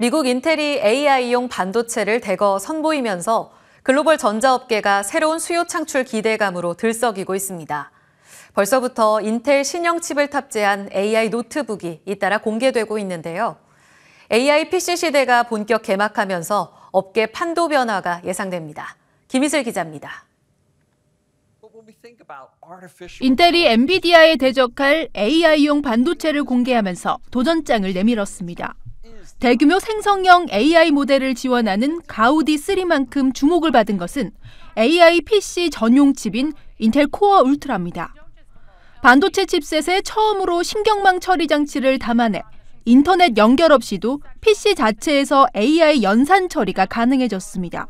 미국 인텔이 AI용 반도체를 대거 선보이면서 글로벌 전자업계가 새로운 수요 창출 기대감으로 들썩이고 있습니다. 벌써부터 인텔 신형 칩을 탑재한 AI 노트북이 잇따라 공개되고 있는데요. AI PC 시대가 본격 개막하면서 업계 판도 변화가 예상됩니다. 김희슬 기자입니다. 인텔이 엔비디아에 대적할 AI용 반도체를 공개하면서 도전장을 내밀었습니다. 대규모 생성형 AI 모델을 지원하는 가우디 3만큼 주목을 받은 것은 AI PC 전용 칩인 인텔 코어 울트라입니다. 반도체 칩셋에 처음으로 신경망 처리 장치를 담아내 인터넷 연결 없이도 PC 자체에서 AI 연산 처리가 가능해졌습니다.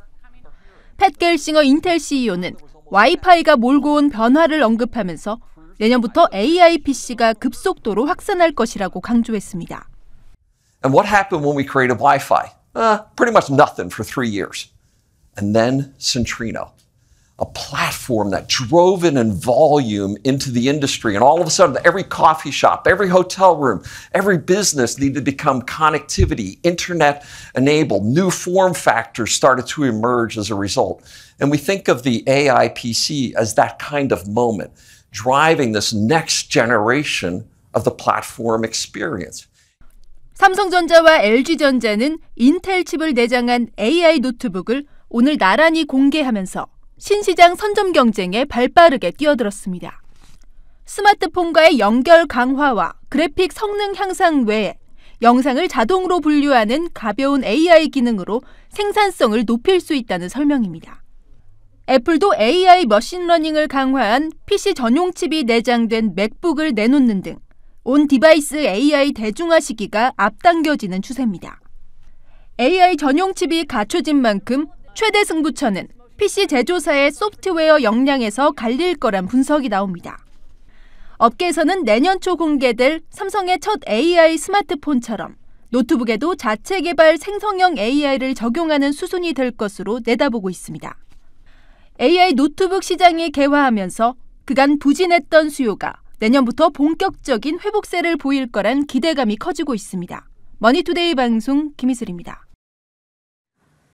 팻 겔싱어 인텔 CEO는 와이파이가 몰고 온 변화를 언급하면서 내년부터 AI PC가 급속도로 확산할 것이라고 강조했습니다. And what happened when we created Wi Fi? Uh, pretty much nothing for three years. And then Centrino, a platform that drove in in volume into the industry. And all of a sudden, every coffee shop, every hotel room, every business needed to become connectivity, internet enabled. New form factors started to emerge as a result. And we think of the AI PC as that kind of moment, driving this next generation of the platform experience. 삼성전자와 LG전자는 인텔 칩을 내장한 AI 노트북을 오늘 나란히 공개하면서 신시장 선점 경쟁에 발빠르게 뛰어들었습니다. 스마트폰과의 연결 강화와 그래픽 성능 향상 외에 영상을 자동으로 분류하는 가벼운 AI 기능으로 생산성을 높일 수 있다는 설명입니다. 애플도 AI 머신러닝을 강화한 PC 전용 칩이 내장된 맥북을 내놓는 등온 디바이스 AI 대중화 시기가 앞당겨지는 추세입니다. AI 전용 칩이 갖춰진 만큼 최대 승부처는 PC 제조사의 소프트웨어 역량에서 갈릴 거란 분석이 나옵니다. 업계에서는 내년 초 공개될 삼성의 첫 AI 스마트폰처럼 노트북에도 자체 개발 생성형 AI를 적용하는 수순이 될 것으로 내다보고 있습니다. AI 노트북 시장이 개화하면서 그간 부진했던 수요가 내년부터 본격적인 회복세를 보일 거란 기대감이 커지고 있습니다. 머니투데이 방송 김희슬입니다.